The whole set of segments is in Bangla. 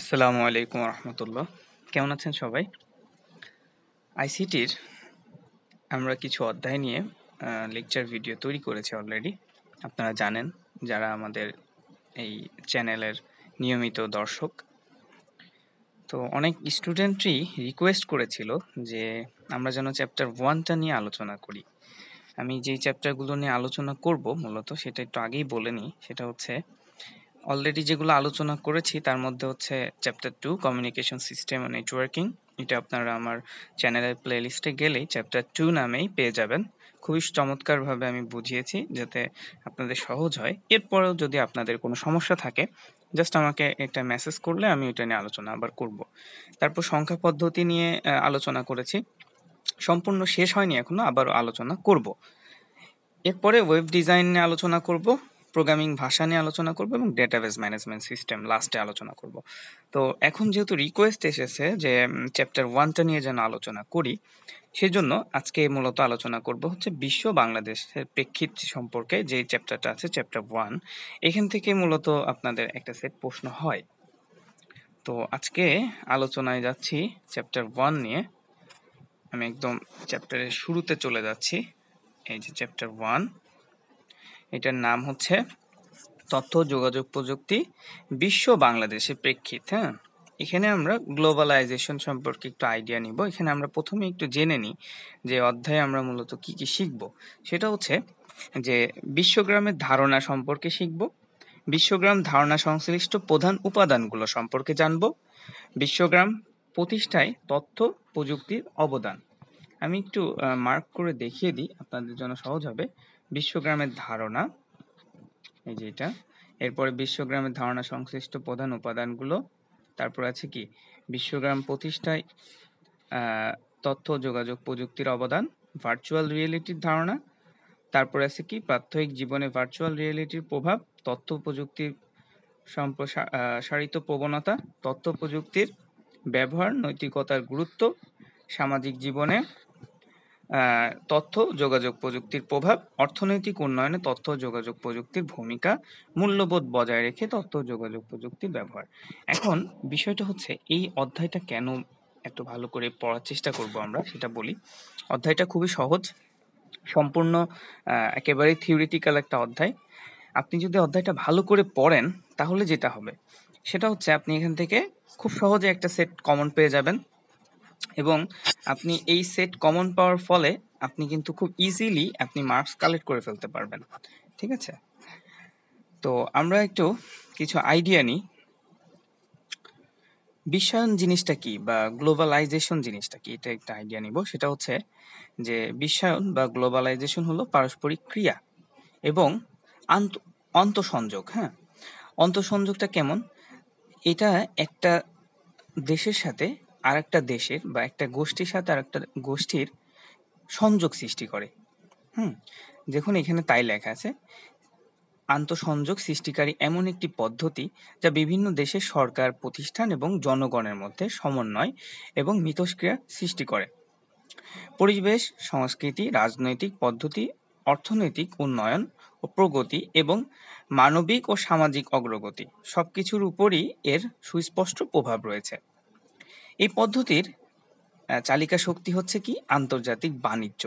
আসসালামু আলাইকুম রহমতুল্লাহ কেমন আছেন সবাই আইসিটির আমরা কিছু অধ্যায় নিয়ে লেকচার ভিডিও তৈরি করেছি অলরেডি আপনারা জানেন যারা আমাদের এই চ্যানেলের নিয়মিত দর্শক তো অনেক স্টুডেন্টই রিকোয়েস্ট করেছিল যে আমরা যেন চ্যাপ্টার ওয়ানটা নিয়ে আলোচনা করি আমি যেই চ্যাপ্টারগুলো নিয়ে আলোচনা করব মূলত সেটা একটু আগেই বলে নিই সেটা হচ্ছে অলরেডি যেগুলো আলোচনা করেছি তার মধ্যে হচ্ছে চ্যাপ্টার টু কমিউনিকেশন সিস্টেম ও নেটওয়ার্কিং এটা আপনারা আমার চ্যানেলের প্লেলিস্টে গেলেই চ্যাপ্টার টু নামেই পেয়ে যাবেন খুবই চমৎকারভাবে আমি বুঝিয়েছি যাতে আপনাদের সহজ হয় এরপরেও যদি আপনাদের কোনো সমস্যা থাকে জাস্ট আমাকে একটা মেসেজ করলে আমি ওইটা নিয়ে আলোচনা আবার করব তারপর সংখ্যা পদ্ধতি নিয়ে আলোচনা করেছি সম্পূর্ণ শেষ হয়নি এখনো আবার আলোচনা করব এরপরে ওয়েব ডিজাইন নিয়ে আলোচনা করব প্রোগ্রামিং ভাষা নিয়ে আলোচনা করব এবং ডেটাবেস ম্যানেজমেন্ট সিস্টেম লাস্টে আলোচনা করব তো এখন যেহেতু রিকোয়েস্ট এসেছে যে চ্যাপ্টার ওয়ানটা নিয়ে যেন আলোচনা করি সেজন্য আজকে মূলত আলোচনা করব হচ্ছে বিশ্ব বাংলাদেশের প্রেক্ষিত সম্পর্কে যে চ্যাপ্টারটা আছে চ্যাপ্টার ওয়ান এখান থেকে মূলত আপনাদের একটা সেট প্রশ্ন হয় তো আজকে আলোচনায় যাচ্ছি চ্যাপ্টার ওয়ান নিয়ে আমি একদম চ্যাপ্টারের শুরুতে চলে যাচ্ছি এই যে চ্যাপ্টার ওয়ান এটার নাম হচ্ছে তথ্য যোগাযোগ প্রযুক্তি বিশ্ব বাংলাদেশের প্রেক্ষিত হ্যাঁ এখানে আমরা গ্লোবালাইজেশন সম্পর্কে একটু আইডিয়া নিব এখানে আমরা প্রথমে একটু জেনে নিই যে অধ্যায়ে আমরা মূলত কি কি শিখব সেটা হচ্ছে যে বিশ্বগ্রামের ধারণা সম্পর্কে শিখব বিশ্বগ্রাম ধারণা সংশ্লিষ্ট প্রধান উপাদানগুলো সম্পর্কে জানব বিশ্বগ্রাম প্রতিষ্ঠায় তথ্য প্রযুক্তির অবদান আমি একটু মার্ক করে দেখিয়ে দিই আপনাদের জন্য সহজ হবে বিশ্বগ্রামের ধারণা এই যে এটা এরপরে বিশ্বগ্রামের ধারণা সংশ্লিষ্ট প্রধান উপাদানগুলো তারপর আছে কি বিশ্বগ্রাম প্রতিষ্ঠায় তথ্য যোগাযোগ প্রযুক্তির অবদান ভার্চুয়াল রিয়েলিটির ধারণা তারপরে আছে কি প্রাত্যহিক জীবনে ভার্চুয়াল রিয়েলিটির প্রভাব তথ্য প্রযুক্তির সম্প্রসারিত প্রবণতা তথ্য প্রযুক্তির ব্যবহার নৈতিকতার গুরুত্ব সামাজিক জীবনে তথ্য যোগাযোগ প্রযুক্তির প্রভাব অর্থনৈতিক উন্নয়নে তথ্য যোগাযোগ প্রযুক্তির ভূমিকা মূল্যবোধ বজায় রেখে তথ্য যোগাযোগ প্রযুক্তির ব্যবহার এখন বিষয়টা হচ্ছে এই অধ্যায়টা কেন এত ভালো করে পড়ার চেষ্টা করব আমরা সেটা বলি অধ্যায়টা খুবই সহজ সম্পূর্ণ একেবারে থিওরিটিক্যাল একটা অধ্যায় আপনি যদি অধ্যায়টা ভালো করে পড়েন তাহলে যেটা হবে সেটা হচ্ছে আপনি এখান থেকে খুব সহজে একটা সেট কমন পেয়ে যাবেন এবং আপনি এই সেট কমন পাওয়ার ফলে আপনি কিন্তু খুব ইজিলি আপনি মার্কস কালেক্ট করে ফেলতে পারবেন ঠিক আছে তো আমরা একটু কিছু আইডিয়া নিই বিশ্বায়ন জিনিসটা কি বা গ্লোবালাইজেশন জিনিসটা কি এটা একটা আইডিয়া নিব সেটা হচ্ছে যে বিশ্বায়ন বা গ্লোবালাইজেশন হলো পারস্পরিক ক্রিয়া এবং অন্তঃসংযোগ হ্যাঁ অন্তঃসংযোগটা কেমন এটা একটা দেশের সাথে আরেকটা দেশের বা একটা গোষ্ঠীর সাথে আরেকটা গোষ্ঠীর সংযোগ সৃষ্টি করে হুম দেখুন এখানে তাই লেখা আছে আন্তঃসংযোগ সৃষ্টিকারী এমন একটি পদ্ধতি যা বিভিন্ন দেশের সরকার প্রতিষ্ঠান এবং জনগণের মধ্যে সমন্বয় এবং মিথস্ক্রিয়া সৃষ্টি করে পরিবেশ সংস্কৃতি রাজনৈতিক পদ্ধতি অর্থনৈতিক উন্নয়ন ও প্রগতি এবং মানবিক ও সামাজিক অগ্রগতি সবকিছুর উপরই এর সুস্পষ্ট প্রভাব রয়েছে এই পদ্ধতির চালিকা শক্তি হচ্ছে কি আন্তর্জাতিক বাণিজ্য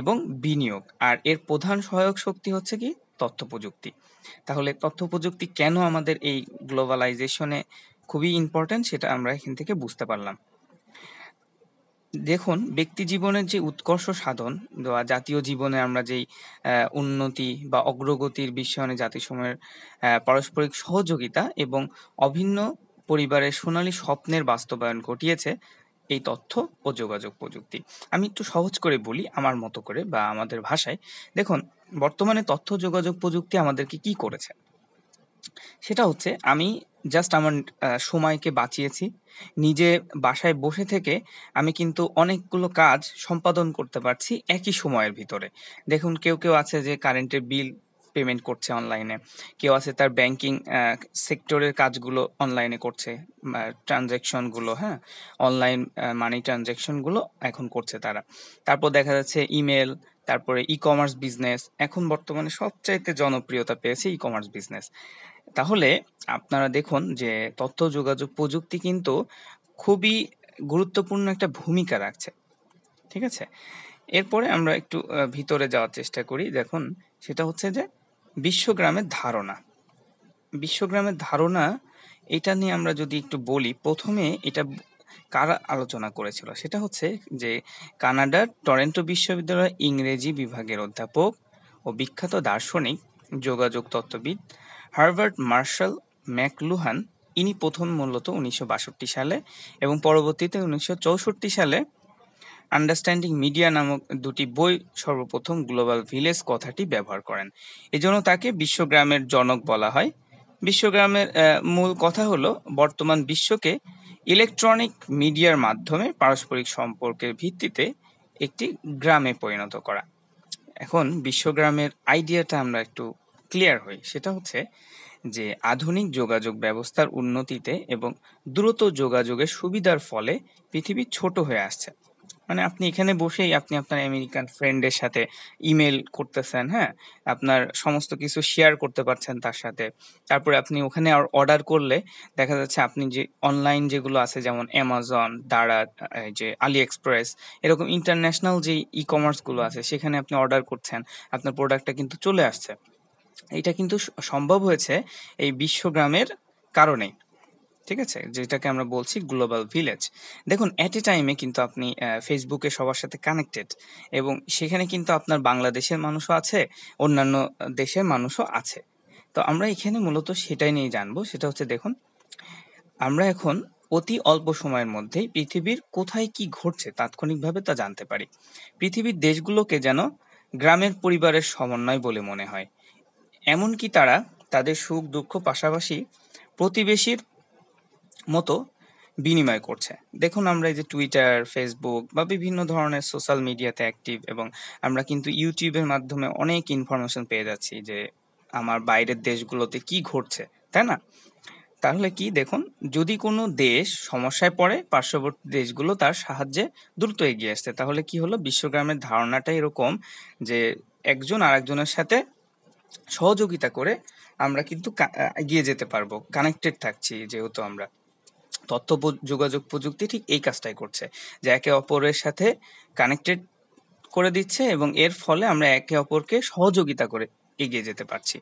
এবং বিনিয়োগ আর এর প্রধান সহায়ক শক্তি হচ্ছে কি তথ্য প্রযুক্তি তাহলে তথ্য প্রযুক্তি কেন আমাদের এই গ্লোবালাইজেশনে খুবই ইম্পর্টেন্ট সেটা আমরা এখান থেকে বুঝতে পারলাম দেখুন ব্যক্তি জীবনের যে উৎকর্ষ সাধন বা জাতীয় জীবনে আমরা যেই উন্নতি বা অগ্রগতির বিশ্বায়নে জাতিসমূহের পারস্পরিক সহযোগিতা এবং অভিন্ন পরিবারের সোনালী স্বপ্নের বাস্তবায়ন ঘটিয়েছে এই তথ্য ও যোগাযোগ প্রযুক্তি আমি একটু সহজ করে বলি আমার মতো করে বা আমাদের ভাষায় দেখুন বর্তমানে তথ্য যোগাযোগ প্রযুক্তি আমাদেরকে কি করেছে সেটা হচ্ছে আমি জাস্ট আমার সময়কে বাঁচিয়েছি নিজে বাসায় বসে থেকে আমি কিন্তু অনেকগুলো কাজ সম্পাদন করতে পারছি একই সময়ের ভিতরে দেখুন কেউ কেউ আছে যে কারেন্টের বিল পেমেন্ট করছে অনলাইনে কেউ আছে তার ব্যাংকিং সেক্টরের কাজগুলো অনলাইনে করছে ট্রানজ্যাকশনগুলো হ্যাঁ অনলাইন মানি ট্রানজ্যাকশনগুলো এখন করছে তারা তারপর দেখা যাচ্ছে ইমেল তারপরে ই কমার্স বিজনেস এখন বর্তমানে সবচাইতে জনপ্রিয়তা পেয়েছে ই কমার্স বিজনেস তাহলে আপনারা দেখুন যে তথ্য যোগাযোগ প্রযুক্তি কিন্তু খুবই গুরুত্বপূর্ণ একটা ভূমিকা রাখছে ঠিক আছে এরপরে আমরা একটু ভিতরে যাওয়ার চেষ্টা করি দেখুন সেটা হচ্ছে যে বিশ্বগ্রামের ধারণা বিশ্বগ্রামের ধারণা এটা নিয়ে আমরা যদি একটু বলি প্রথমে এটা কারা আলোচনা করেছিল সেটা হচ্ছে যে কানাডার টরেন্টো বিশ্ববিদ্যালয়ের ইংরেজি বিভাগের অধ্যাপক ও বিখ্যাত দার্শনিক যোগাযোগ তত্ত্ববিদ হার্ভার্ড মার্শাল ম্যাকলুহান ইনি প্রথম মূলত উনিশশো সালে এবং পরবর্তীতে উনিশশো সালে আন্ডারস্ট্যান্ডিং মিডিয়া নামক দুটি বই সর্বপ্রথম গ্লোবাল ভিলেজ কথাটি ব্যবহার করেন এজন্য তাকে বিশ্বগ্রামের জনক বলা হয় বিশ্বগ্রামের মূল কথা হলো বর্তমান বিশ্বকে ইলেকট্রনিক মিডিয়ার মাধ্যমে পারস্পরিক সম্পর্কের ভিত্তিতে একটি গ্রামে পরিণত করা এখন বিশ্বগ্রামের আইডিয়াটা আমরা একটু ক্লিয়ার হই সেটা হচ্ছে যে আধুনিক যোগাযোগ ব্যবস্থার উন্নতিতে এবং দ্রুত যোগাযোগের সুবিধার ফলে পৃথিবী ছোট হয়ে আসছে মানে আপনি এখানে বসেই আপনি আপনার আমেরিকান ফ্রেন্ডের সাথে ইমেল করতেছেন হ্যাঁ আপনার সমস্ত কিছু শেয়ার করতে পারছেন তার সাথে তারপরে আপনি ওখানে অর্ডার করলে দেখা যাচ্ছে আপনি যে অনলাইন যেগুলো আছে যেমন অ্যামাজন দারা যে আলি এক্সপ্রেস এরকম ইন্টারন্যাশনাল যে ই কমার্সগুলো আছে সেখানে আপনি অর্ডার করছেন আপনার প্রোডাক্টটা কিন্তু চলে আসছে এটা কিন্তু সম্ভব হয়েছে এই বিশ্বগ্রামের কারণে ঠিক আছে যেটাকে আমরা বলছি গ্লোবাল ভিলেজ দেখুন অ্যাট এ টাইমে কিন্তু আপনি ফেসবুকে সবার সাথে কানেক্টেড এবং সেখানে কিন্তু আপনার বাংলাদেশের মানুষও আছে অন্যান্য দেশের মানুষও আছে তো আমরা এখানে মূলত সেটাই নিয়ে জানবো সেটা হচ্ছে দেখুন আমরা এখন অতি অল্প সময়ের মধ্যে পৃথিবীর কোথায় কি ঘটছে তাৎক্ষণিকভাবে তা জানতে পারি পৃথিবীর দেশগুলোকে যেন গ্রামের পরিবারের সমন্বয় বলে মনে হয় এমনকি তারা তাদের সুখ দুঃখ পাশাপাশি প্রতিবেশীর মতো বিনিময় করছে দেখুন আমরা এই যে টুইটার ফেসবুক বা বিভিন্ন ধরনের সোশ্যাল মিডিয়াতে অ্যাক্টিভ এবং আমরা কিন্তু ইউটিউবের মাধ্যমে অনেক ইনফরমেশন পেয়ে যাচ্ছি যে আমার বাইরের দেশগুলোতে কি ঘটছে তাই না তাহলে কি দেখুন যদি কোনো দেশ সমস্যায় পড়ে পার্শ্ববর্তী দেশগুলো তার সাহায্যে দ্রুত এগিয়ে আসছে তাহলে কি হলো বিশ্বগ্রামের ধারণাটা এরকম যে একজন আরেকজনের সাথে সহযোগিতা করে আমরা কিন্তু এগিয়ে যেতে পারবো কানেক্টেড থাকছি যেহেতু আমরা তথ্য যোগাযোগ প্রযুক্তি ঠিক এই কাজটাই করছে যে একে অপরের সাথে কানেক্টেড করে দিচ্ছে এবং এর ফলে আমরা একে অপরকে সহযোগিতা করে এগিয়ে যেতে পারছি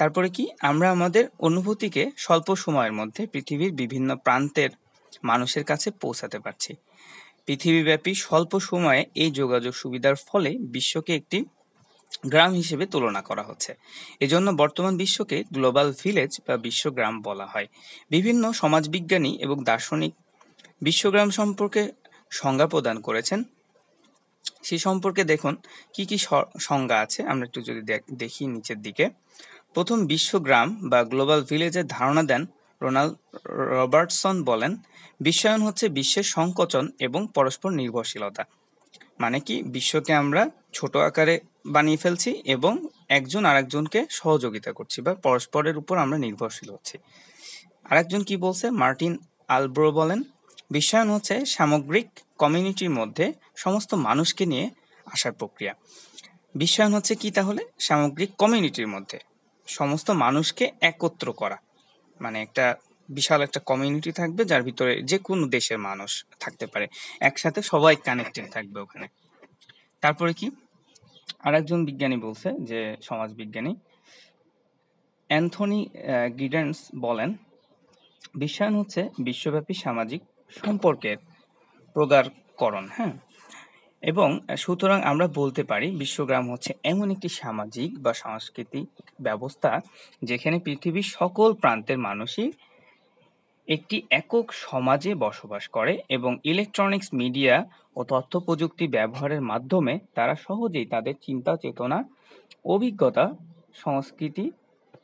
তারপরে কি আমরা আমাদের অনুভূতিকে স্বল্প সময়ের মধ্যে পৃথিবীর বিভিন্ন প্রান্তের মানুষের কাছে পৌঁছাতে পারছি পৃথিবীব্যাপী স্বল্প সময়ে এই যোগাযোগ সুবিধার ফলে বিশ্বকে একটি গ্রাম হিসেবে তুলনা করা হচ্ছে এজন্য বর্তমান বিশ্বকে গ্লোবাল ভিলেজ বা বিশ্বগ্রাম বলা হয় বিভিন্ন সমাজবিজ্ঞানী এবং দার্শনিক বিশ্বগ্রাম সম্পর্কে সংজ্ঞা প্রদান করেছেন সে সম্পর্কে দেখুন কি কি সংজ্ঞা আছে আমরা একটু যদি দেখি নিচের দিকে প্রথম বিশ্বগ্রাম বা গ্লোবাল ভিলেজের ধারণা দেন রোনাল্ড রবার্টসন বলেন বিশ্বায়ন হচ্ছে বিশ্বের সংকোচন এবং পরস্পর নির্ভরশীলতা মানে কি বিশ্বকে আমরা ছোট আকারে বানিয়ে ফেলছি এবং একজন আরেকজনকে সহযোগিতা করছি বা পরস্পরের উপর আমরা নির্ভরশীল হচ্ছি আরেকজন কি বলছে মার্টিন আলব্রো বলেন বিশ্বায়ন হচ্ছে সামগ্রিক কমিউনিটির মধ্যে সমস্ত মানুষকে নিয়ে আসার প্রক্রিয়া বিশ্বায়ন হচ্ছে কি তাহলে সামগ্রিক কমিউনিটির মধ্যে সমস্ত মানুষকে একত্র করা মানে একটা বিশাল একটা কমিউনিটি থাকবে যার ভিতরে যে কোনো দেশের মানুষ থাকতে পারে একসাথে সবাই কানেক্টেড থাকবে ওখানে তারপরে কি আরেকজন বিজ্ঞানী বলছে যে সমাজবিজ্ঞানী অ্যান্থনি গিডেন্স বলেন বিশ্বায়ন হচ্ছে বিশ্বব্যাপী সামাজিক সম্পর্কের প্রগাঢ়করণ হ্যাঁ এবং সুতরাং আমরা বলতে পারি বিশ্বগ্রাম হচ্ছে এমন একটি সামাজিক বা সাংস্কৃতিক ব্যবস্থা যেখানে পৃথিবীর সকল প্রান্তের মানুষই একটি একক সমাজে বসবাস করে এবং ইলেকট্রনিক্স মিডিয়া ও তথ্য প্রযুক্তি ব্যবহারের মাধ্যমে তারা সহজেই তাদের চিন্তা চেতনা অভিজ্ঞতা সংস্কৃতি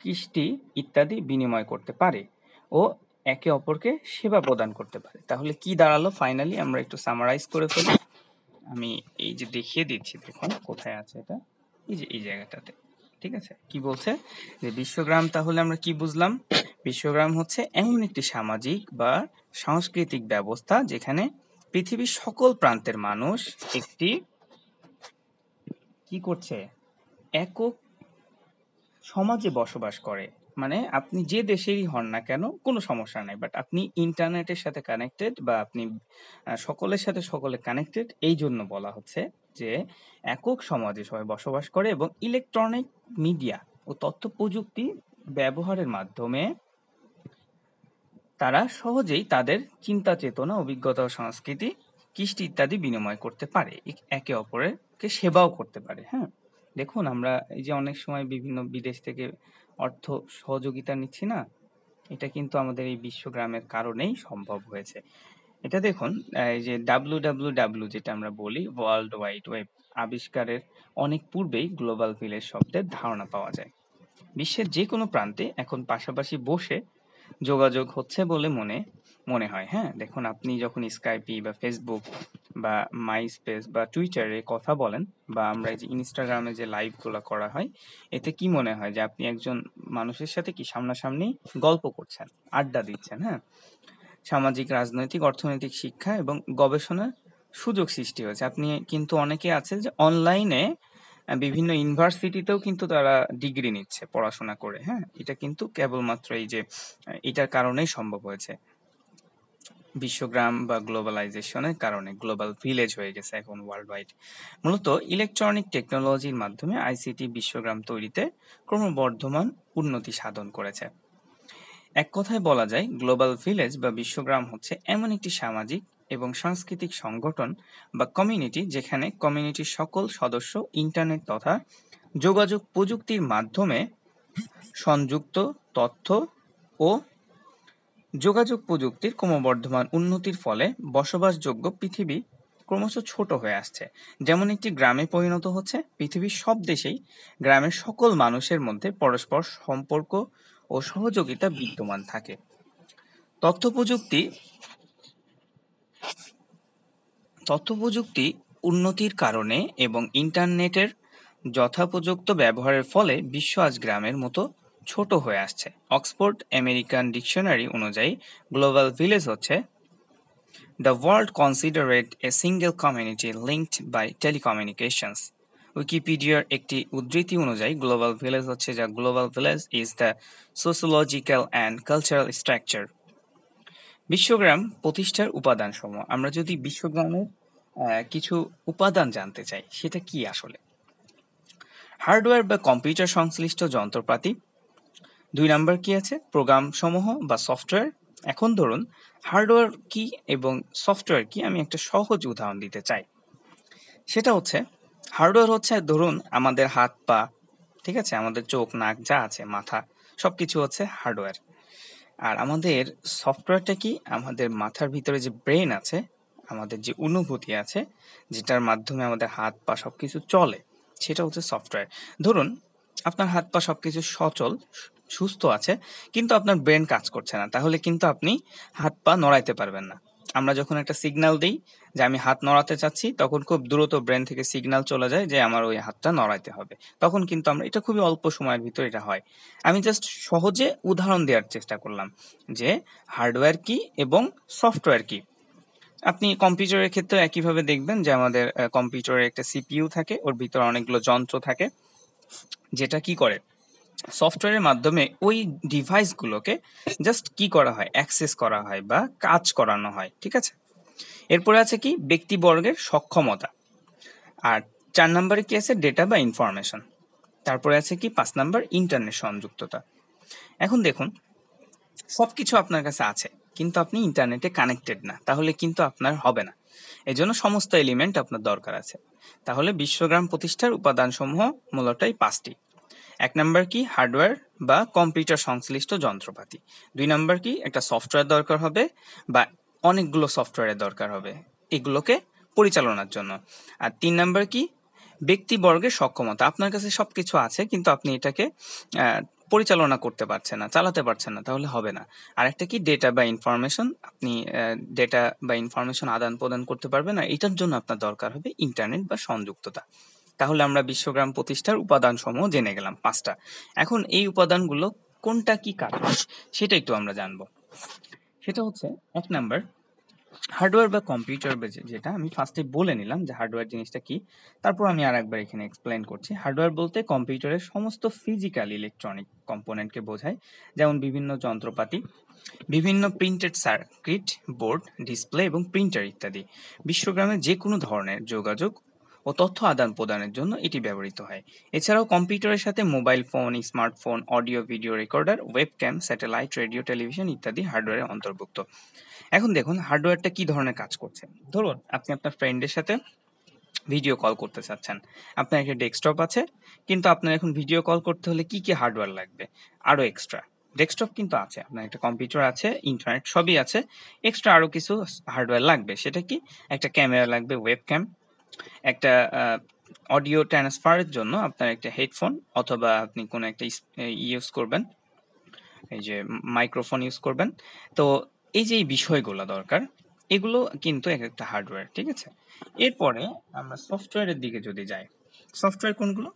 কৃষ্টি ইত্যাদি বিনিময় করতে পারে ও একে অপরকে সেবা প্রদান করতে পারে তাহলে কি দাঁড়ালো ফাইনালি আমরা একটু সামারাইজ করে ফেলি আমি এই যে দেখিয়ে দিচ্ছি দেখুন কোথায় আছে এটা এই যে এই জায়গাটাতে ঠিক আছে কি বলছে যে বিশ্বগ্রাম তাহলে আমরা কি বুঝলাম বিশ্বগ্রাম হচ্ছে এমন একটি সামাজিক বা সাংস্কৃতিক ব্যবস্থা যেখানে পৃথিবীর সকল প্রান্তের মানুষ একটি কি করছে একক সমাজে বসবাস করে মানে আপনি যে দেশেরই হন না কেন কোনো সমস্যা নাই বাট আপনি ইন্টারনেটের সাথে কানেক্টেড বা আপনি সকলের সাথে সকলে কানেক্টেড এই জন্য বলা হচ্ছে যে একক সমাজে সবাই বসবাস করে এবং ইলেকট্রনিক মিডিয়া ও তথ্য প্রযুক্তি ব্যবহারের মাধ্যমে তারা সহজেই তাদের চিন্তা চেতনা অভিজ্ঞতা ও সংস্কৃতি কৃষ্টি ইত্যাদি বিনিময় করতে পারে একে অপরেরকে সেবাও করতে পারে হ্যাঁ দেখুন আমরা এই যে অনেক সময় বিভিন্ন বিদেশ থেকে অর্থ সহযোগিতা নিচ্ছি না এটা কিন্তু আমাদের এই বিশ্বগ্রামের কারণেই সম্ভব হয়েছে এটা দেখুন এই যে ডাব্লু যেটা আমরা বলি ওয়ার্ল্ড ওয়াইড ওয়েব আবিষ্কারের অনেক পূর্বেই গ্লোবাল ভিলেজ শব্দের ধারণা পাওয়া যায় বিশ্বের যে কোনো প্রান্তে এখন পাশাপাশি বসে যোগাযোগ হচ্ছে বলে মনে মনে হয় হ্যাঁ দেখুন আপনি যখন স্কাইপি বা ফেসবুক বা মাই স্পেস বা টুইটারে কথা বলেন বা আমরা যে ইনস্টাগ্রামে যে লাইভগুলো করা হয় এতে কি মনে হয় যে আপনি একজন মানুষের সাথে কি সামনাসামনি গল্প করছেন আড্ডা দিচ্ছেন হ্যাঁ সামাজিক রাজনৈতিক অর্থনৈতিক শিক্ষা এবং গবেষণার সুযোগ সৃষ্টি হয়েছে আপনি কিন্তু অনেকে আছে যে অনলাইনে বিভিন্ন ইউনিভার্সিটিতেও কিন্তু তারা ডিগ্রি নিচ্ছে পড়াশোনা করে হ্যাঁ এটা কিন্তু কেবলমাত্র এই যে এটার কারণেই সম্ভব হয়েছে বিশ্বগ্রাম বা গ্লোবালাইজেশনের কারণে গ্লোবাল ভিলেজ হয়ে গেছে এখন ওয়ার্ল্ড ওয়াইড মূলত ইলেকট্রনিক টেকনোলজির মাধ্যমে আইসিটি বিশ্বগ্রাম তৈরিতে ক্রমবর্ধমান উন্নতি সাধন করেছে এক কথায় বলা যায় গ্লোবাল ভিলেজ বা বিশ্বগ্রাম হচ্ছে এমন একটি সামাজিক এবং সাংস্কৃতিক সংগঠন বা কমিউনিটি যেখানে কমিউনিটির সকল সদস্য ইন্টারনেট তথা যোগাযোগ প্রযুক্তির মাধ্যমে সংযুক্ত তথ্য ও যোগাযোগ প্রযুক্তির ক্রমবর্ধমান উন্নতির ফলে বসবাসযোগ্য পৃথিবী ক্রমশ ছোট হয়ে আসছে যেমন একটি গ্রামে পরিণত হচ্ছে পৃথিবীর সব দেশেই গ্রামের সকল মানুষের মধ্যে পরস্পর সম্পর্ক ও সহযোগিতা বিদ্যমান থাকে তথ্যপ্রযুক্তি তথ্যপ্রযুক্তি উন্নতির কারণে এবং ইন্টারনেটের যথাপযুক্ত ব্যবহারের ফলে বিশ্ব আজ গ্রামের মতো ছোট হয়ে আসছে অক্সফোর্ড আমেরিকান ডিকশনারি অনুযায়ী গ্লোবাল ভিলেজ হচ্ছে the world considered a single community linked by telecommunications উইকিপিডিয়ার একটি উদ্ধৃতি অনুযায়ী গ্লোবাল ভিলেজ হচ্ছে যা global village is the sociological and cultural structure বিশ্বগ্রাম প্রতিষ্ঠার উপাদান সমূহ আমরা যদি বিশ্বগ্রামের কিছু উপাদান জানতে চাই সেটা কি আসলে হার্ডওয়্যার বা কম্পিউটার সংশ্লিষ্ট যন্ত্রপাতি দুই নাম্বার কি আছে প্রোগ্রাম সমূহ বা সফটওয়্যার এখন ধরুন হার্ডওয়্যার কি এবং সফটওয়্যার কি আমি একটা সহজ উদাহরণ দিতে চাই সেটা হচ্ছে হার্ডওয়্যার হচ্ছে ধরুন আমাদের হাত পা ঠিক আছে আমাদের চোখ নাক যা আছে মাথা সব কিছু হচ্ছে হার্ডওয়্যার আর আমাদের সফটওয়্যারটা কি আমাদের মাথার ভিতরে যে ব্রেন আছে আমাদের যে অনুভূতি আছে যেটার মাধ্যমে আমাদের হাত পা সব কিছু চলে সেটা হচ্ছে সফটওয়্যার ধরুন আপনার হাত পা সব কিছু সচল সুস্থ আছে কিন্তু আপনার ব্রেন কাজ করছে না তাহলে কিন্তু আপনি হাত পা নড়াইতে পারবেন না আমরা যখন একটা সিগনাল দিই যে আমি হাত নড়াতে চাচ্ছি তখন খুব দ্রুত ব্রেন থেকে সিগনাল চলে যায় যে আমার ওই হাতটা নড়াইতে হবে তখন কিন্তু আমরা এটা খুবই অল্প সময়ের ভিতর এটা হয় আমি জাস্ট সহজে উদাহরণ দেওয়ার চেষ্টা করলাম যে হার্ডওয়্যার কি এবং সফটওয়্যার কি আপনি কম্পিউটারের ক্ষেত্রে একইভাবে দেখবেন যে আমাদের কম্পিউটারে একটা সিপিইউ থাকে ওর ভিতরে অনেকগুলো যন্ত্র থাকে যেটা কি করে সফটওয়্যারের মাধ্যমে ওই ডিভাইসগুলোকে জাস্ট কি করা হয় অ্যাক্সেস করা হয় বা কাজ করানো হয় ঠিক আছে এরপরে আছে কি ব্যক্তিবর্গের সক্ষমতা আর চার নম্বরে কি আছে ডেটা বা ইনফরমেশন তারপরে আছে কি পাঁচ নাম্বার ইন্টারনেট সংযুক্ততা এখন দেখুন সব কিছু আপনার কাছে আছে কিন্তু আপনি ইন্টারনেটে কানেক্টেড না তাহলে কিন্তু আপনার হবে না এজন্য সমস্ত এলিমেন্ট আপনার দরকার আছে তাহলে বিশ্বগ্রাম প্রতিষ্ঠার উপাদানসমূহ মূলত পাঁচটি এক নাম্বার কি হার্ডওয়্যার বা কম্পিউটার সংশ্লিষ্ট যন্ত্রপাতি দুই নাম্বার কি একটা সফটওয়্যার দরকার হবে বা অনেকগুলো সফটওয়্যারের দরকার হবে এগুলোকে পরিচালনার জন্য আর তিন নাম্বার কি ব্যক্তিবর্গের সক্ষমতা আপনার কাছে সব কিছু আছে কিন্তু আপনি এটাকে পরিচালনা করতে পারছে না চালাতে পারছে না তাহলে হবে না আরেকটা কি ডেটা বা ইনফরমেশন আপনি ডেটা বা ইনফরমেশন আদান প্রদান করতে পারবেন না এটার জন্য আপনার দরকার হবে ইন্টারনেট বা সংযুক্ততা তাহলে আমরা বিশ্বগ্রাম প্রতিষ্ঠার উপাদানসমূহ জেনে গেলাম পাঁচটা এখন এই উপাদানগুলো কোনটা কি কাজ সেটা একটু আমরা জানবো সেটা হচ্ছে এক নাম্বার হার্ডওয়্যার বা কম্পিউটার যেটা আমি ফার্স্টে বলে নিলাম যে হার্ডওয়্যার জিনিসটা কি তারপর আমি আর একবার এখানে এক্সপ্লেন করছি হার্ডওয়্যার বলতে কম্পিউটারের সমস্ত ফিজিক্যাল ইলেকট্রনিক কম্পোনেন্টকে বোঝায় যেমন বিভিন্ন যন্ত্রপাতি বিভিন্ন প্রিন্টেড সার্কিট বোর্ড ডিসপ্লে এবং প্রিন্টার ইত্যাদি বিশ্বগ্রামে যে কোনো ধরনের যোগাযোগ ও তথ্য আদান প্রদানের জন্য এটি ব্যবহৃত হয় এছাড়াও কম্পিউটারের সাথে mobile phone smartphone audio video recorder webcam satellite radio television ইত্যাদি হার্ডওয়্যারের অন্তর্ভুক্ত এখন দেখুন হার্ডওয়্যারটা কি ধরনের কাজ করছে ধরুন আপনি আপনার ফ্রেন্ডের সাথে ভিডিও কল করতে চাচ্ছেন আপনার একটা ডেস্কটপ আছে কিন্তু আপনার এখন ভিডিও কল করতে হলে কি কি হার্ডওয়্যার লাগবে আরও এক্সট্রা ডেস্কটপ কিন্তু আছে আপনার একটা কম্পিউটার আছে ইন্টারনেট সবই আছে এক্সট্রা আরও কিছু হার্ডওয়্যার লাগবে সেটা কি একটা ক্যামেরা লাগবে ওয়েব ক্যাম একটা অডিও ট্রান্সফারের জন্য আপনার একটা হেডফোন অথবা আপনি কোনো একটা ইউজ করবেন এই যে মাইক্রোফোন ইউজ করবেন তো এই যে বিষয়গুলো দরকার এগুলো কিন্তু এক একটা হার্ডওয়্যার ঠিক আছে এরপরে আমরা সফটওয়্যারের দিকে যদি যাই সফটওয়্যার কোনগুলো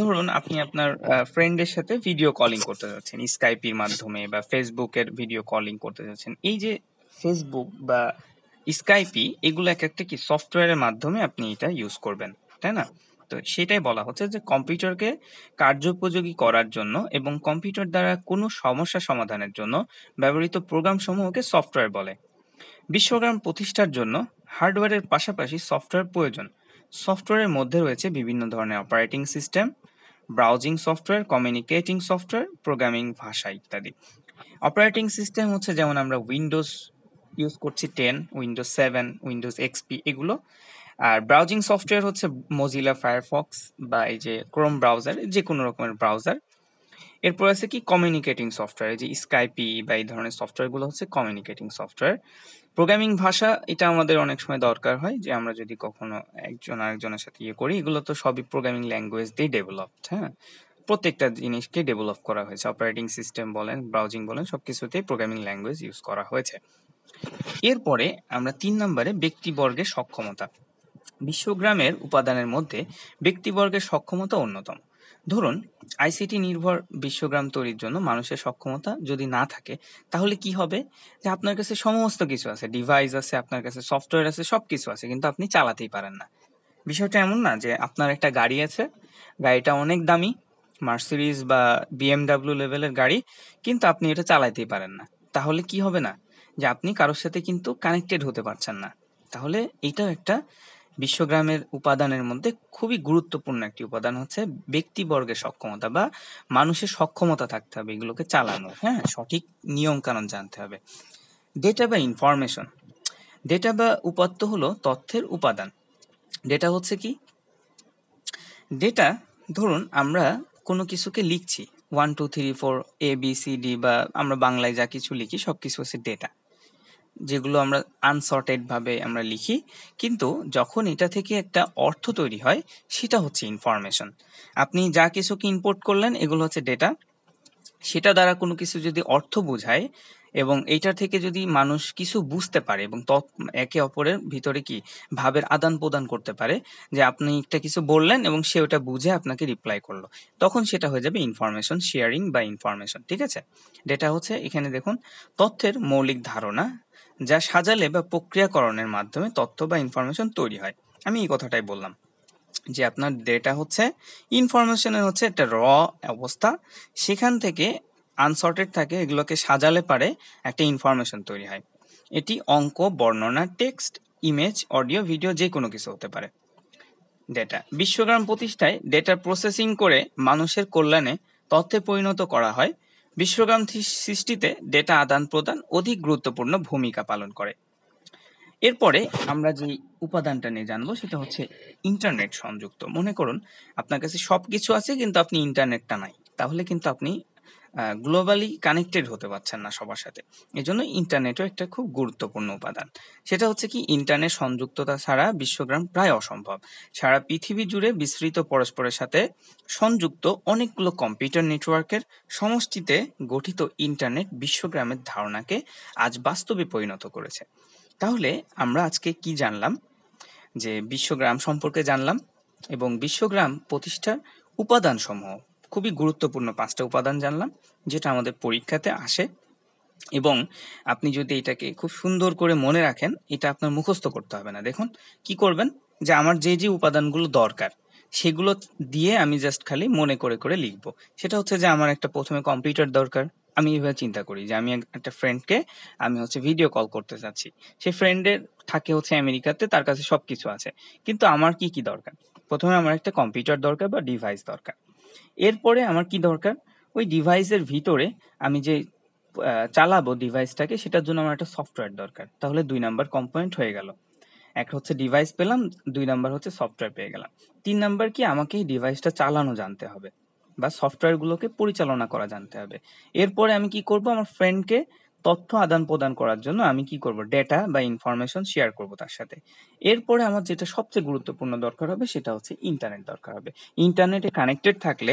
ধরুন আপনি আপনার ফ্রেন্ডের সাথে ভিডিও কলিং করতে যাচ্ছেন স্কাইপির মাধ্যমে বা ফেসবুকের ভিডিও কলিং করতে যাচ্ছেন এই যে ফেসবুক বা স্কাইপি এগুলো এক একটা কি সফটওয়্যারের মাধ্যমে আপনি এটা ইউজ করবেন তাই না তো সেটাই বলা হচ্ছে যে কম্পিউটারকে কার্যোপযোগী করার জন্য এবং কম্পিউটার দ্বারা কোনো সমস্যা সমাধানের জন্য ব্যবহৃত প্রোগ্রাম সমূহকে সফটওয়্যার বলে বিশ্বগ্রাম প্রতিষ্ঠার জন্য হার্ডওয়্যারের পাশাপাশি সফটওয়্যার প্রয়োজন সফটওয়্যারের মধ্যে রয়েছে বিভিন্ন ধরনের operating system browsing software communicating software programming ভাষা ইত্যাদি অপারেটিং সিস্টেম হচ্ছে যেমন আমরা উইন্ডোজ ইউজ করছি ten Windows seven Windows XP এগুলো আর ব্রাউজিং সফটওয়্যার হচ্ছে মজিলা ফায়ারফক্স বা এই যে ক্রোম ব্রাউজার যে কোনো রকমের ব্রাউজার এরপর আছে কি কমিউনিকেটিং সফটওয়্যার যে স্কাইপি বা এই ধরনের সফটওয়্যারগুলো হচ্ছে কমিউনিকেটিং সফটওয়্যার প্রোগ্রামিং ভাষা এটা আমাদের অনেক সময় দরকার হয় যে আমরা যদি কখনো একজন আরেকজনের সাথে ইয়ে করি এগুলো তো সবই প্রোগ্রামিং ল্যাঙ্গুয়েজ দিয়ে ডেভেলপড হ্যাঁ প্রত্যেকটা জিনিসকে ডেভেলপ করা হয়েছে অপারেটিং সিস্টেম বলেন ব্রাউজিং বলেন সব কিছুতেই প্রোগ্রামিং ল্যাঙ্গুয়েজ ইউজ করা হয়েছে এরপরে আমরা তিন নম্বরে ব্যক্তিবর্গের সক্ষমতা বিশ্বগ্রামের উপাদানের মধ্যে ব্যক্তিবর্গের সক্ষমতা অন্যতম ধরুন আইসিটি নির্ভর বিশ্বগ্রাম তৈরির জন্য মানুষের সক্ষমতা যদি না থাকে তাহলে কি হবে যে আপনার কাছে সমস্ত কিছু আছে ডিভাইস আছে আপনার কাছে সফটওয়্যার আছে সব কিছু আছে কিন্তু আপনি চালাতেই পারেন না বিষয়টা এমন না যে আপনার একটা গাড়ি আছে গাড়িটা অনেক দামি মার্সিডিজ বা বিএমডাব্লিউ লেভেলের গাড়ি কিন্তু আপনি এটা চালাইতেই পারেন না তাহলে কি হবে না যে আপনি কারোর সাথে কিন্তু কানেক্টেড হতে পারছেন না তাহলে এটাও একটা বিশ্বগ্রামের উপাদানের মধ্যে খুবই গুরুত্বপূর্ণ একটি উপাদান হচ্ছে ব্যক্তিবর্গের সক্ষমতা বা মানুষের সক্ষমতা থাকতে হবে এগুলোকে চালানো হ্যাঁ সঠিক নিয়ম কানুন জানতে হবে ডেটা বা ইনফরমেশন ডেটা বা উপাত্ত হলো তথ্যের উপাদান ডেটা হচ্ছে কি ডেটা ধরুন আমরা কোনো কিছুকে লিখছি one two three four A B C D বা আমরা বাংলায় যা কিছু লিখি সব কিছু হচ্ছে ডেটা যেগুলো আমরা আনসর্টেড ভাবে আমরা লিখি কিন্তু যখন এটা থেকে একটা অর্থ তৈরি হয় সেটা হচ্ছে ইনফরমেশন আপনি যা কিছুকে ইম্পোর্ট করলেন এগুলো হচ্ছে ডেটা সেটা দ্বারা কোনো কিছু যদি অর্থ বোঝায় এবং এইটা থেকে যদি মানুষ কিছু বুঝতে পারে এবং তৎ একে অপরের ভিতরে কি ভাবের আদান প্রদান করতে পারে যে আপনি একটা কিছু বললেন এবং সে ওটা বুঝে আপনাকে রিপ্লাই করলো তখন সেটা হয়ে যাবে ইনফরমেশন শেয়ারিং বা ইনফরমেশন ঠিক আছে ডেটা হচ্ছে এখানে দেখুন তথ্যের মৌলিক ধারণা যা সাজালে বা প্রক্রিয়াকরণের মাধ্যমে তথ্য বা ইনফরমেশন তৈরি হয় আমি এই কথাটাই বললাম যে আপনার ডেটা হচ্ছে ইনফরমেশনের হচ্ছে একটা র অবস্থা সেখান থেকে আনসর্টেড থাকে এগুলোকে সাজালে পারে একটা ইনফরমেশন তৈরি হয় এটি অঙ্ক বর্ণনা টেক্সট ইমেজ অডিও ভিডিও যে কোনো কিছু হতে পারে ডেটা বিশ্বগ্রাম প্রতিষ্ঠায় ডেটা প্রসেসিং করে মানুষের কল্যাণে তথ্যে পরিণত করা হয় বিশ্বগ্রাম সৃষ্টিতে ডেটা আদান প্রদান অধিক গুরুত্বপূর্ণ ভূমিকা পালন করে এরপরে আমরা যে উপাদানটা নিয়ে জানবো সেটা হচ্ছে ইন্টারনেট সংযুক্ত মনে করুন আপনার কাছে সব কিছু আছে কিন্তু আপনি ইন্টারনেটটা নাই তাহলে কিন্তু আপনি গ্লোবালি কানেক্টেড হতে পারছেন না সবার সাথে এই জন্য ইন্টারনেটও একটা খুব গুরুত্বপূর্ণ উপাদান সেটা হচ্ছে কি ইন্টারনেট সংযুক্ততা ছাড়া বিশ্বগ্রাম প্রায় অসম্ভব সারা পৃথিবী জুড়ে বিস্তৃত পরস্পরের সাথে সংযুক্ত অনেকগুলো কম্পিউটার নেটওয়ার্কের সমষ্টিতে গঠিত ইন্টারনেট বিশ্বগ্রামের ধারণাকে আজ বাস্তবে পরিণত করেছে তাহলে আমরা আজকে কি জানলাম যে বিশ্বগ্রাম সম্পর্কে জানলাম এবং বিশ্বগ্রাম প্রতিষ্ঠার উপাদানসমূহ খুবই গুরুত্বপূর্ণ পাঁচটা উপাদান জানলাম যেটা আমাদের পরীক্ষাতে আসে এবং আপনি যদি এটাকে খুব সুন্দর করে মনে রাখেন এটা আপনার মুখস্থ করতে হবে না দেখুন কি করবেন যে আমার যে যে উপাদানগুলো দরকার সেগুলো দিয়ে আমি জাস্ট খালি মনে করে করে লিখব সেটা হচ্ছে যে আমার একটা প্রথমে কম্পিউটার দরকার আমি এইভাবে চিন্তা করি যে আমি একটা ফ্রেন্ডকে আমি হচ্ছে ভিডিও কল করতে চাচ্ছি সেই ফ্রেন্ডের থাকে হচ্ছে আমেরিকাতে তার কাছে সবকিছু আছে কিন্তু আমার কি কি দরকার প্রথমে আমার একটা কম্পিউটার দরকার বা ডিভাইস দরকার এরপরে আমার কি দরকার ওই ডিভাইসের ভিতরে আমি যে চালাবো ডিভাইসটাকে সেটার জন্য আমার একটা সফটওয়্যার দরকার তাহলে দুই নাম্বার কম্পোনেন্ট হয়ে গেল এক হচ্ছে ডিভাইস পেলাম দুই নাম্বার হচ্ছে সফটওয়্যার পেয়ে গেলাম তিন নাম্বার কি আমাকে এই ডিভাইসটা চালানো জানতে হবে বা সফটওয়্যারগুলোকে পরিচালনা করা জানতে হবে এরপরে আমি কি করব আমার ফ্রেন্ডকে তথ্য আদান প্রদান করার জন্য আমি কি করব ডেটা বা ইনফরমেশন শেয়ার করব তার সাথে এরপরে আমার যেটা সবচেয়ে গুরুত্বপূর্ণ দরকার হবে সেটা হচ্ছে ইন্টারনেট দরকার হবে ইন্টারনেটে কানেক্টেড থাকলে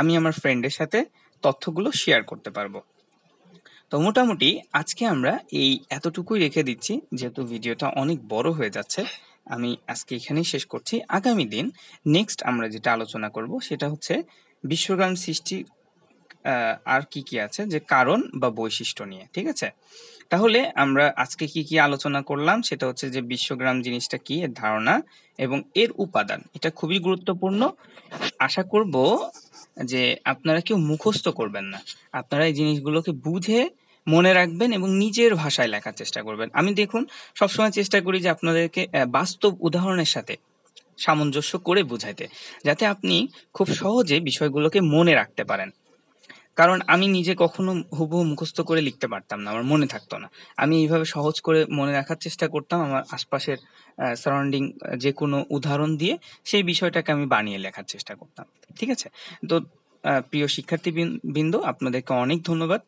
আমি আমার ফ্রেন্ডের সাথে তথ্যগুলো শেয়ার করতে পারবো তো মোটামুটি আজকে আমরা এই এতটুকুই রেখে দিচ্ছি যেহেতু ভিডিওটা অনেক বড় হয়ে যাচ্ছে আমি আজকে এখানেই শেষ করছি আগামী দিন নেক্সট আমরা যেটা আলোচনা করব সেটা হচ্ছে বিশ্বগ্রাম সৃষ্টি আর কি কি আছে যে কারণ বা বৈশিষ্ট্য নিয়ে ঠিক আছে তাহলে আমরা আজকে কি কি আলোচনা করলাম সেটা হচ্ছে যে বিশ্বগ্রাম জিনিসটা কি এর ধারণা এবং এর উপাদান এটা খুবই গুরুত্বপূর্ণ আশা করব যে আপনারা কেউ মুখস্থ করবেন না আপনারা এই জিনিসগুলোকে বুঝে মনে রাখবেন এবং নিজের ভাষায় লেখার চেষ্টা করবেন আমি দেখুন সবসময় চেষ্টা করি যে আপনাদেরকে বাস্তব উদাহরণের সাথে সামঞ্জস্য করে বুঝাইতে যাতে আপনি খুব সহজে বিষয়গুলোকে মনে রাখতে পারেন কারণ আমি নিজে কখনো হুবহু মুখস্থ করে লিখতে পারতাম না আমার মনে থাকতো না আমি এইভাবে সহজ করে মনে রাখার চেষ্টা করতাম আমার আশপাশের সারাউন্ডিং যে কোনো উদাহরণ দিয়ে সেই বিষয়টাকে আমি বানিয়ে লেখার চেষ্টা করতাম ঠিক আছে তো প্রিয় শিক্ষার্থী বৃন্দ আপনাদেরকে অনেক ধন্যবাদ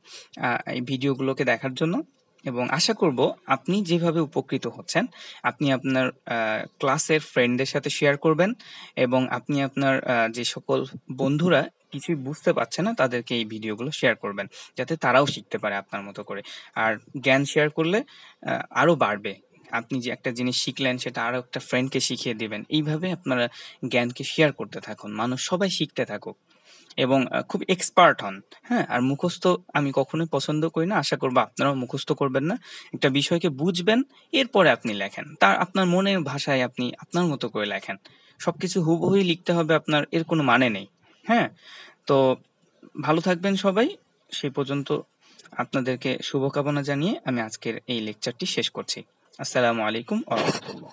এই ভিডিওগুলোকে দেখার জন্য এবং আশা করব আপনি যেভাবে উপকৃত হচ্ছেন আপনি আপনার ক্লাসের ফ্রেন্ডদের সাথে শেয়ার করবেন এবং আপনি আপনার যে সকল বন্ধুরা কিছুই বুঝতে পারছে না তাদেরকে এই ভিডিওগুলো শেয়ার করবেন যাতে তারাও শিখতে পারে আপনার মতো করে আর জ্ঞান শেয়ার করলে আরও বাড়বে আপনি যে একটা জিনিস শিখলেন সেটা আরও একটা ফ্রেন্ডকে শিখিয়ে দেবেন এইভাবে আপনারা জ্ঞানকে শেয়ার করতে থাকুন মানুষ সবাই শিখতে থাকুক এবং খুব এক্সপার্ট হন হ্যাঁ আর মুখস্থ আমি কখনোই পছন্দ করি না আশা করবো আপনারাও মুখস্থ করবেন না একটা বিষয়কে বুঝবেন এরপরে আপনি লেখেন তার আপনার মনের ভাষায় আপনি আপনার মতো করে লেখেন সবকিছু হুবহুই লিখতে হবে আপনার এর কোনো মানে নেই হ্যাঁ তো ভালো থাকবেন সবাই সেই পর্যন্ত আপনাদেরকে শুভকামনা জানিয়ে আমি আজকের এই লেকচারটি শেষ করছি আসসালামু আলাইকুম আহমতুল্লাহ